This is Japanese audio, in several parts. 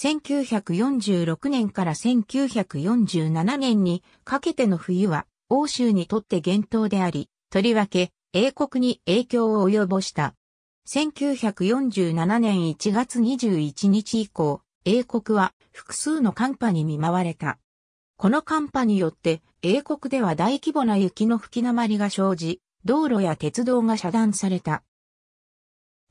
1946年から1947年にかけての冬は欧州にとって厳冬であり、とりわけ英国に影響を及ぼした。1947年1月21日以降、英国は複数の寒波に見舞われた。この寒波によって英国では大規模な雪の吹き鉛が生じ、道路や鉄道が遮断された。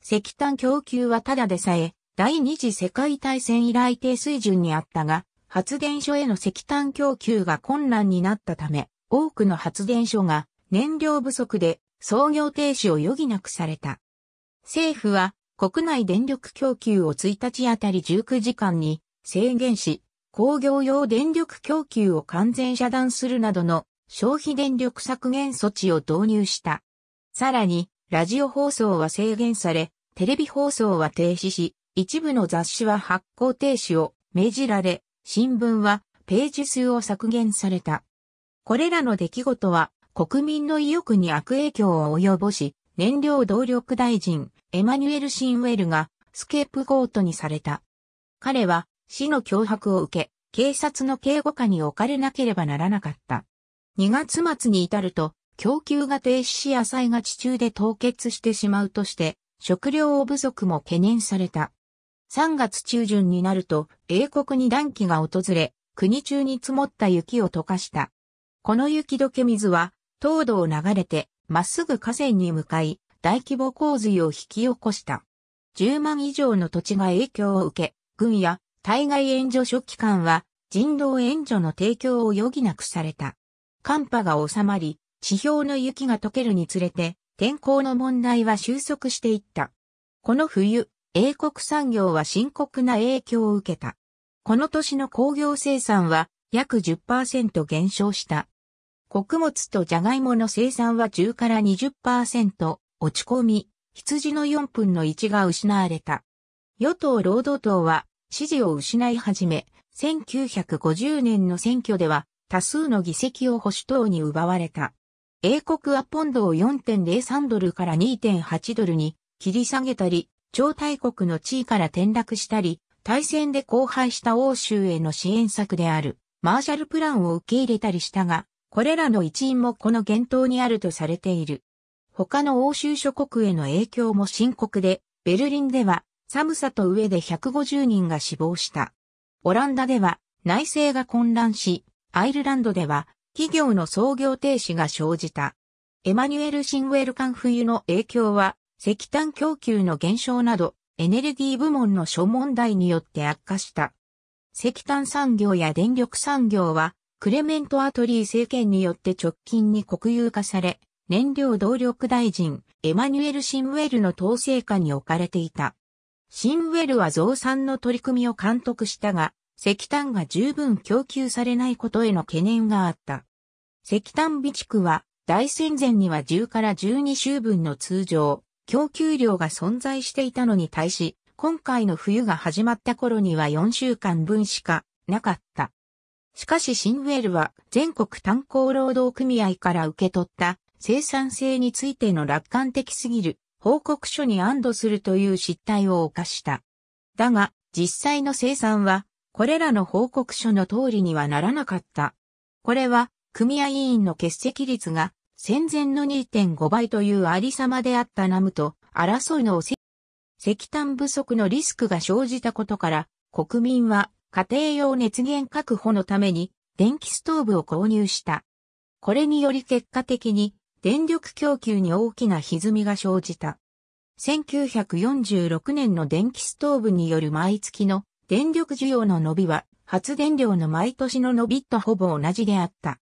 石炭供給はただでさえ第二次世界大戦以来低水準にあったが、発電所への石炭供給が困難になったため、多くの発電所が燃料不足で操業停止を余儀なくされた。政府は国内電力供給を1日あたり19時間に制限し、工業用電力供給を完全遮断するなどの消費電力削減措置を導入した。さらに、ラジオ放送は制限され、テレビ放送は停止し、一部の雑誌は発行停止を命じられ、新聞はページ数を削減された。これらの出来事は国民の意欲に悪影響を及ぼし、燃料動力大臣エマニュエル・シンウェルがスケープゴートにされた。彼は死の脅迫を受け、警察の警護下に置かれなければならなかった。2月末に至ると、供給が停止し野菜が地中で凍結してしまうとして、食料不足も懸念された。3月中旬になると英国に暖気が訪れ、国中に積もった雪を溶かした。この雪解け水は、凍土を流れて、まっすぐ河川に向かい、大規模洪水を引き起こした。10万以上の土地が影響を受け、軍や対外援助所機関は人道援助の提供を余儀なくされた。寒波が収まり、地表の雪が溶けるにつれて、天候の問題は収束していった。この冬、英国産業は深刻な影響を受けた。この年の工業生産は約10%減少した。穀物とジャガイモの生産は10から20%落ち込み、羊の4分の1が失われた。与党労働党は支持を失い始め、1950年の選挙では多数の議席を保守党に奪われた。英国はポンドを4.03ドルから2.8ドルに切り下げたり、超大国の地位から転落したり、大戦で荒廃した欧州への支援策である、マーシャルプランを受け入れたりしたが、これらの一因もこの源頭にあるとされている。他の欧州諸国への影響も深刻で、ベルリンでは寒さと上で150人が死亡した。オランダでは内政が混乱し、アイルランドでは企業の創業停止が生じた。エマニュエル・シンウェルカン冬の影響は石炭供給の減少など、エネルギー部門の諸問題によって悪化した。石炭産業や電力産業は、クレメント・アトリー政権によって直近に国有化され、燃料動力大臣、エマニュエル・シンウェルの統制下に置かれていた。シンウェルは増産の取り組みを監督したが、石炭が十分供給されないことへの懸念があった。石炭備蓄は、大戦前には10から12週分の通常、供給量が存在していたのに対し、今回の冬が始まった頃には4週間分しかなかった。しかしシンウェルは全国炭鉱労働組合から受け取った生産性についての楽観的すぎる報告書に安堵するという失態を犯した。だが、実際の生産は、これらの報告書の通りにはならなかった。これは、組合委員の欠席率が戦前の2.5倍というありさまであったナムと争いの石炭不足のリスクが生じたことから、国民は家庭用熱源確保のために電気ストーブを購入した。これにより結果的に電力供給に大きな歪みが生じた。1946年の電気ストーブによる毎月の電力需要の伸びは発電量の毎年の伸びとほぼ同じであった。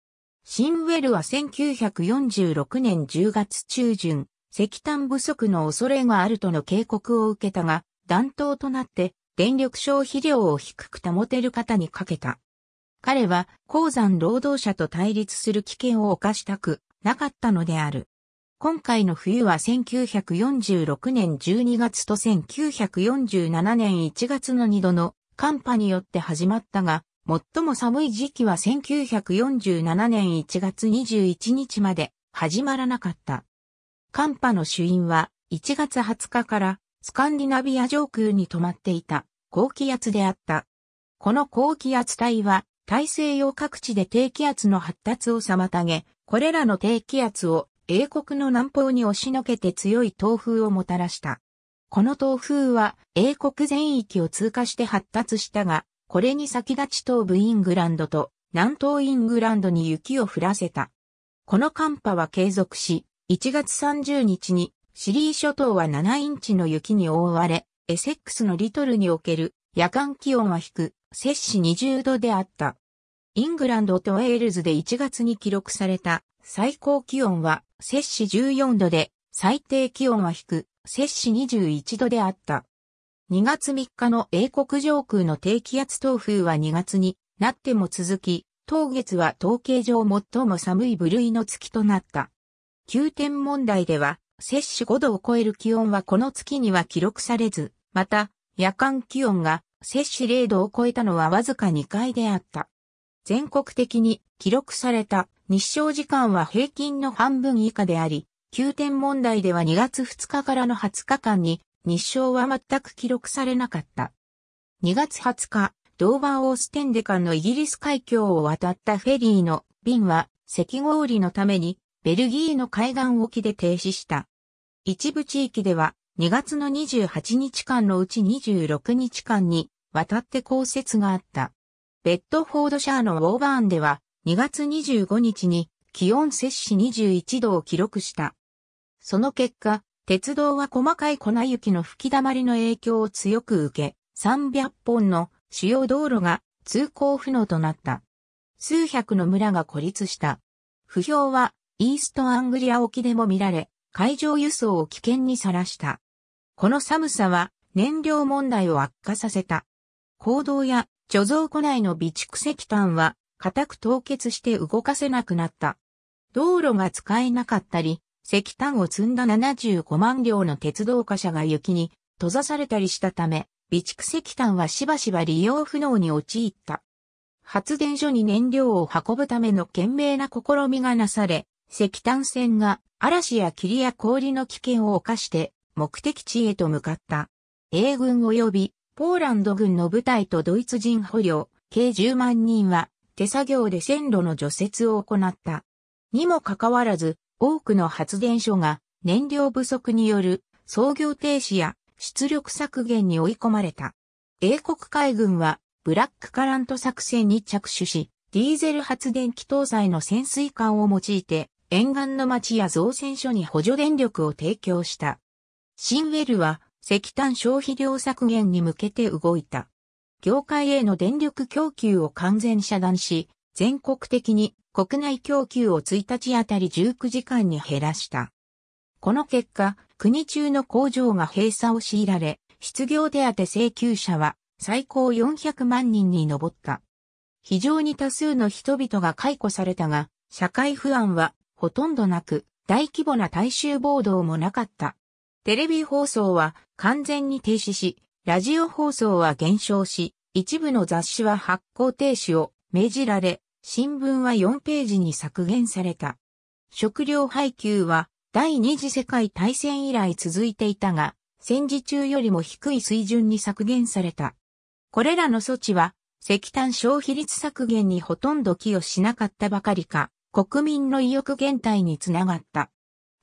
シンウェルは1946年10月中旬、石炭不足の恐れがあるとの警告を受けたが、弾頭となって電力消費量を低く保てる方にかけた。彼は鉱山労働者と対立する危険を犯したくなかったのである。今回の冬は1946年12月と1947年1月の2度の寒波によって始まったが、最も寒い時期は1947年1月21日まで始まらなかった。寒波の主因は1月20日からスカンディナビア上空に止まっていた高気圧であった。この高気圧帯は大西洋各地で低気圧の発達を妨げ、これらの低気圧を英国の南方に押しのけて強い東風をもたらした。この東風は英国全域を通過して発達したが、これに先立ち東部イングランドと南東イングランドに雪を降らせた。この寒波は継続し、1月30日にシリー諸島は7インチの雪に覆われ、エセックスのリトルにおける夜間気温は低、摂氏20度であった。イングランドとウェールズで1月に記録された最高気温は摂氏14度で、最低気温は低、摂氏21度であった。2月3日の英国上空の低気圧東風は2月になっても続き、当月は統計上最も寒い部類の月となった。急天問題では、摂氏5度を超える気温はこの月には記録されず、また、夜間気温が摂氏0度を超えたのはわずか2回であった。全国的に記録された日照時間は平均の半分以下であり、急天問題では2月2日からの20日間に日照は全く記録されなかった。2月20日、ドーバーオーステンデンのイギリス海峡を渡ったフェリーの便は赤氷のためにベルギーの海岸沖で停止した。一部地域では2月の28日間のうち26日間に渡って降雪があった。ベッドフォードシャーのウォーバーンでは2月25日に気温摂氏21度を記録した。その結果、鉄道は細かい粉雪の吹き溜まりの影響を強く受け、300本の主要道路が通行不能となった。数百の村が孤立した。不評はイーストアングリア沖でも見られ、海上輸送を危険にさらした。この寒さは燃料問題を悪化させた。行動や貯蔵庫内の備蓄石炭は固く凍結して動かせなくなった。道路が使えなかったり、石炭を積んだ75万両の鉄道貨車が雪に閉ざされたりしたため、備蓄石炭はしばしば利用不能に陥った。発電所に燃料を運ぶための懸命な試みがなされ、石炭船が嵐や霧や氷の危険を冒して目的地へと向かった。英軍及びポーランド軍の部隊とドイツ人捕虜、計10万人は手作業で線路の除雪を行った。にもかかわらず、多くの発電所が燃料不足による操業停止や出力削減に追い込まれた。英国海軍はブラックカラント作戦に着手し、ディーゼル発電機搭載の潜水艦を用いて沿岸の町や造船所に補助電力を提供した。シンウェルは石炭消費量削減に向けて動いた。業界への電力供給を完全遮断し、全国的に国内供給を1日あたり19時間に減らした。この結果、国中の工場が閉鎖を強いられ、失業手当請求者は最高400万人に上った。非常に多数の人々が解雇されたが、社会不安はほとんどなく、大規模な大衆暴動もなかった。テレビ放送は完全に停止し、ラジオ放送は減少し、一部の雑誌は発行停止を命じられ、新聞は4ページに削減された。食料配給は第二次世界大戦以来続いていたが、戦時中よりも低い水準に削減された。これらの措置は、石炭消費率削減にほとんど寄与しなかったばかりか、国民の意欲減退につながった。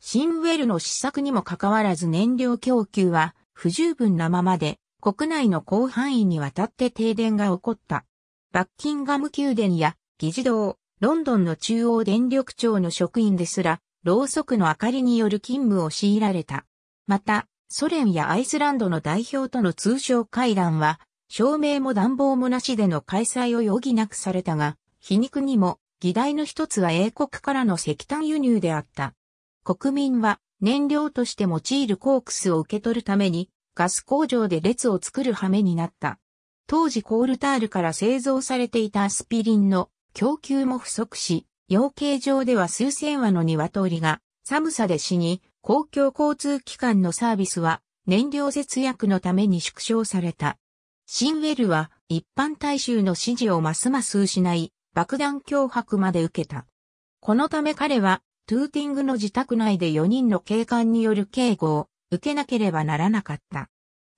シンウェルの施策にもかかわらず燃料供給は不十分なままで、国内の広範囲にわたって停電が起こった。バッキンガム宮殿や議事堂、ロンドンの中央電力庁の職員ですら、ろうそくの明かりによる勤務を強いられた。また、ソ連やアイスランドの代表との通商会談は、照明も暖房もなしでの開催を余儀なくされたが、皮肉にも、議題の一つは英国からの石炭輸入であった。国民は燃料として用いるコークスを受け取るために、ガス工場で列を作る羽目になった。当時コールタールから製造されていたアスピリンの供給も不足し、養鶏場では数千羽の鶏が寒さで死に、公共交通機関のサービスは燃料節約のために縮小された。シンウェルは一般大衆の支持をますます失い、爆弾脅迫まで受けた。このため彼は、トゥーティングの自宅内で4人の警官による警護を受けなければならなかった。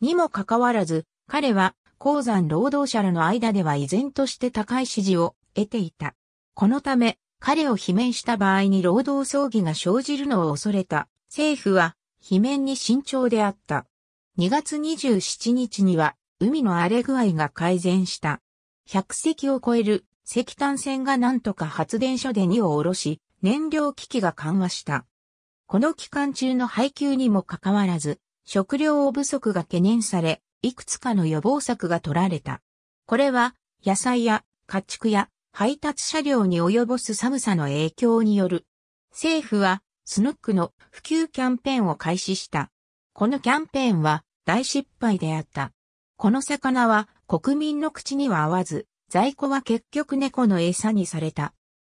にもかかわらず、彼は鉱山労働者らの間では依然として高い支持を得ていた。このため、彼を罷免した場合に労働争議が生じるのを恐れた政府は罷免に慎重であった。2月27日には海の荒れ具合が改善した。100隻を超える石炭船がなんとか発電所で荷を下ろし、燃料危機が緩和した。この期間中の配給にもかかわらず、食料不足が懸念され、いくつかの予防策が取られた。これは、野菜や家畜や配達車両に及ぼす寒さの影響による。政府は、スノックの普及キャンペーンを開始した。このキャンペーンは大失敗であった。この魚は国民の口には合わず、在庫は結局猫の餌にされた。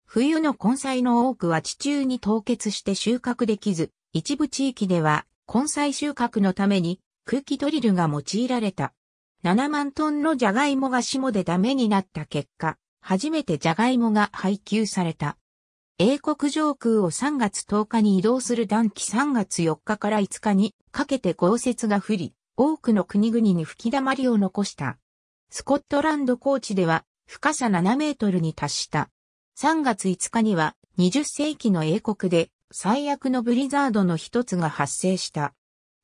冬の根菜の多くは地中に凍結して収穫できず、一部地域では根菜収穫のために空気ドリルが用いられた。7万トンのジャガイモが霜でダメになった結果、初めてジャガイモが配給された。英国上空を3月10日に移動する暖気3月4日から5日にかけて豪雪が降り、多くの国々に吹き溜まりを残した。スコットランド高地では深さ7メートルに達した。3月5日には20世紀の英国で最悪のブリザードの一つが発生した。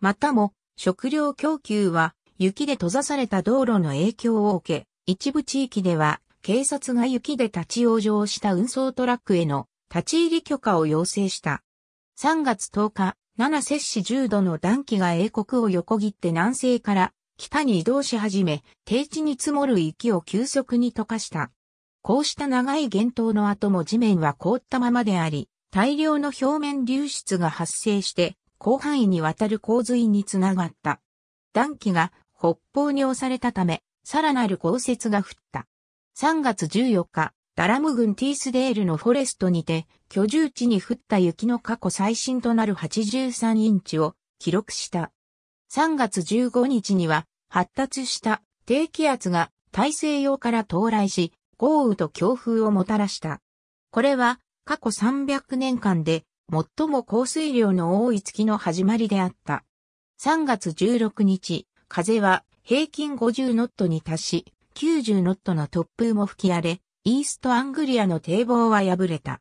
またも食料供給は雪で閉ざされた道路の影響を受け、一部地域では警察が雪で立ち往生した運送トラックへの立ち入り許可を要請した。3月10日、七摂氏10度の暖気が英国を横切って南西から北に移動し始め、低地に積もる雪を急速に溶かした。こうした長い厳冬の後も地面は凍ったままであり、大量の表面流出が発生して、広範囲にわたる洪水につながった。暖気が北方に押されたため、さらなる降雪が降った。3月14日、ダラム郡ティースデールのフォレストにて、居住地に降った雪の過去最新となる83インチを記録した。3月15日には、発達した低気圧が大西洋から到来し、豪雨と強風をもたらした。これは、過去300年間で、最も降水量の多い月の始まりであった。3月16日、風は平均50ノットに達し、90ノットの突風も吹き荒れ、イーストアングリアの堤防は破れた。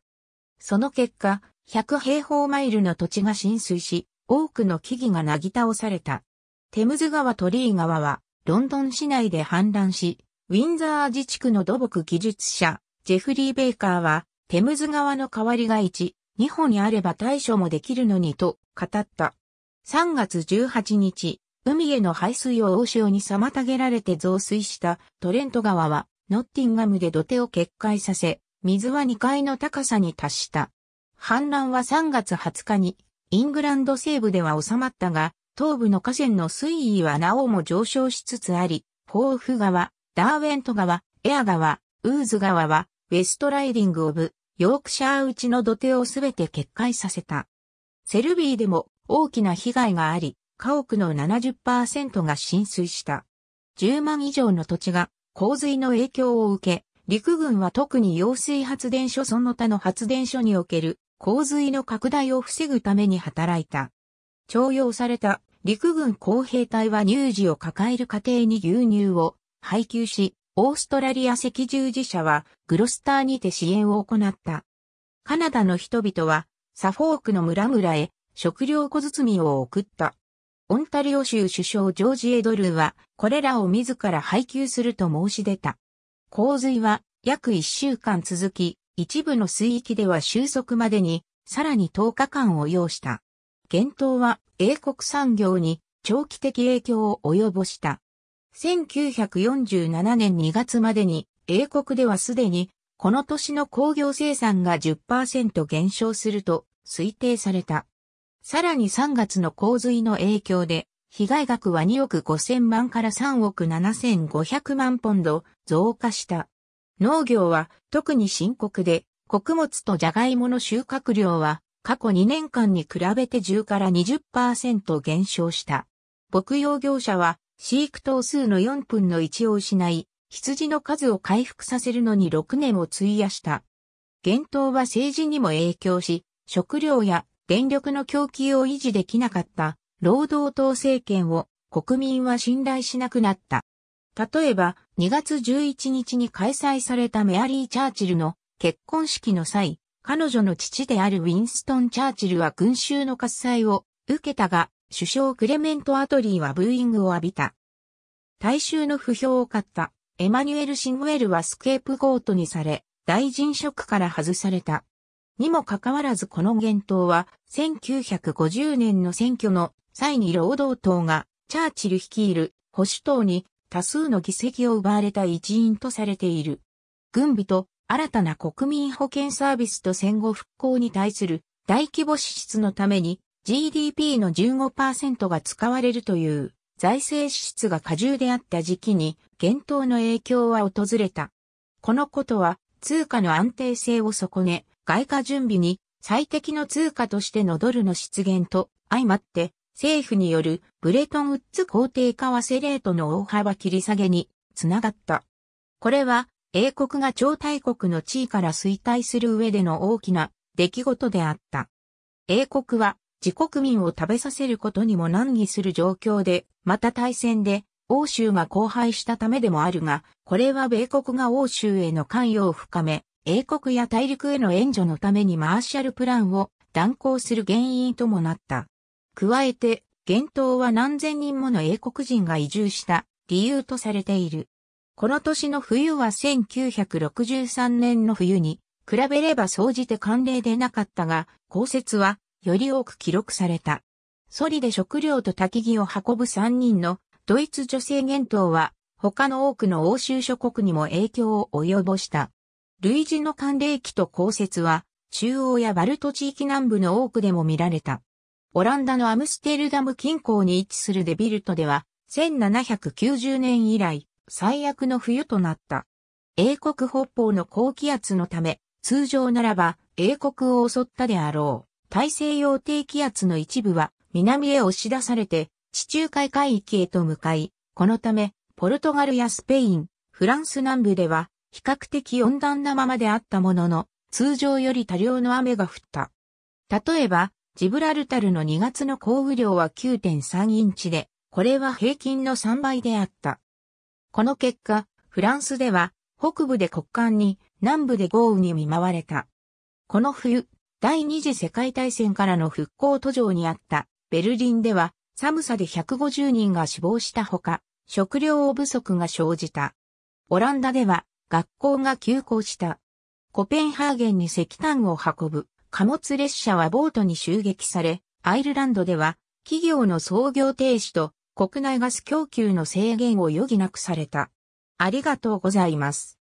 その結果、100平方マイルの土地が浸水し、多くの木々がなぎ倒された。テムズ川とリー川は、ロンドン市内で氾濫し、ウィンザー自治区の土木技術者、ジェフリー・ベイカーは、テムズ川の代わりが1、2本にあれば対処もできるのにと語った。3月18日、海への排水を大潮に妨げられて増水したトレント川は、ノッティンガムで土手を決壊させ、水は2階の高さに達した。氾濫は3月20日に、イングランド西部では収まったが、東部の河川の水位はなおも上昇しつつあり、ホーフ川、ダーウェント川、エア川、ウーズ川は、ウェストライディングオブ、ヨークシャー内の土手をすべて決壊させた。セルビーでも大きな被害があり、家屋の70%が浸水した。10万以上の土地が洪水の影響を受け、陸軍は特に揚水発電所その他の発電所における洪水の拡大を防ぐために働いた。徴用された陸軍工兵隊は乳児を抱える家庭に牛乳を配給し、オーストラリア赤十字社はグロスターにて支援を行った。カナダの人々はサフォークの村々へ食料小包を送った。オンタリオ州首相ジョージ・エドルーは、これらを自ら配給すると申し出た。洪水は約1週間続き、一部の水域では収束までに、さらに10日間を要した。厳冬は英国産業に長期的影響を及ぼした。1947年2月までに英国ではすでにこの年の工業生産が10%減少すると推定された。さらに3月の洪水の影響で、被害額は2億5000万から3億7500万ポンド増加した。農業は特に深刻で、穀物とジャガイモの収穫量は過去2年間に比べて10から20%減少した。牧羊業者は飼育頭数の4分の1を失い、羊の数を回復させるのに6年を費やした。厳冬は政治にも影響し、食料や電力の供給を維持できなかった労働党政権を国民は信頼しなくなった。例えば、2月11日に開催されたメアリー・チャーチルの結婚式の際、彼女の父であるウィンストン・チャーチルは群衆の喝采を受けたが、首相クレメント・アトリーはブーイングを浴びた。大衆の不評を買ったエマニュエル・シンウェルはスケープゴートにされ、大臣職から外された。にもかかわらずこの言動は1950年の選挙の際に労働党がチャーチル率いる保守党に多数の議席を奪われた一因とされている。軍備と新たな国民保険サービスと戦後復興に対する大規模支出のために GDP の15%が使われるという財政支出が過重であった時期に厳冬の影響は訪れた。このことは通貨の安定性を損ね、外貨準備に最適の通貨としてのドルの出現と相まって、政府によるブレトンウッズ肯定為替レートの大幅切り下げにつながった。これは、英国が超大国の地位から衰退する上での大きな出来事であった。英国は自国民を食べさせることにも難儀する状況で、また対戦で欧州が荒廃したためでもあるが、これは米国が欧州への関与を深め、英国や大陸への援助のためにマーシャルプランを断行する原因ともなった。加えて、厳冬は何千人もの英国人が移住した理由とされている。この年の冬は1963年の冬に比べれば総じて寒冷でなかったが、降雪はより多く記録された。ソリで食料と焚き木を運ぶ3人のドイツ女性厳冬は他の多くの欧州諸国にも影響を及ぼした。類似の寒冷期と降雪は、中央やバルト地域南部の多くでも見られた。オランダのアムステルダム近郊に位置するデビルトでは、1790年以来、最悪の冬となった。英国北方の高気圧のため、通常ならば英国を襲ったであろう。大西洋低気圧の一部は南へ押し出されて地中海海域へと向かい、このためポルトガルやスペイン、フランス南部では比較的温暖なままであったものの、通常より多量の雨が降った。例えば、ジブラルタルの2月の降雨量は9.3インチで、これは平均の3倍であった。この結果、フランスでは北部で国間に南部で豪雨に見舞われた。この冬、第二次世界大戦からの復興途上にあったベルリンでは寒さで150人が死亡したほか、食料不足が生じた。オランダでは学校が休校した。コペンハーゲンに石炭を運ぶ貨物列車はボートに襲撃され、アイルランドでは企業の操業停止と国内ガス供給の制限を余儀なくされた。ありがとうございます。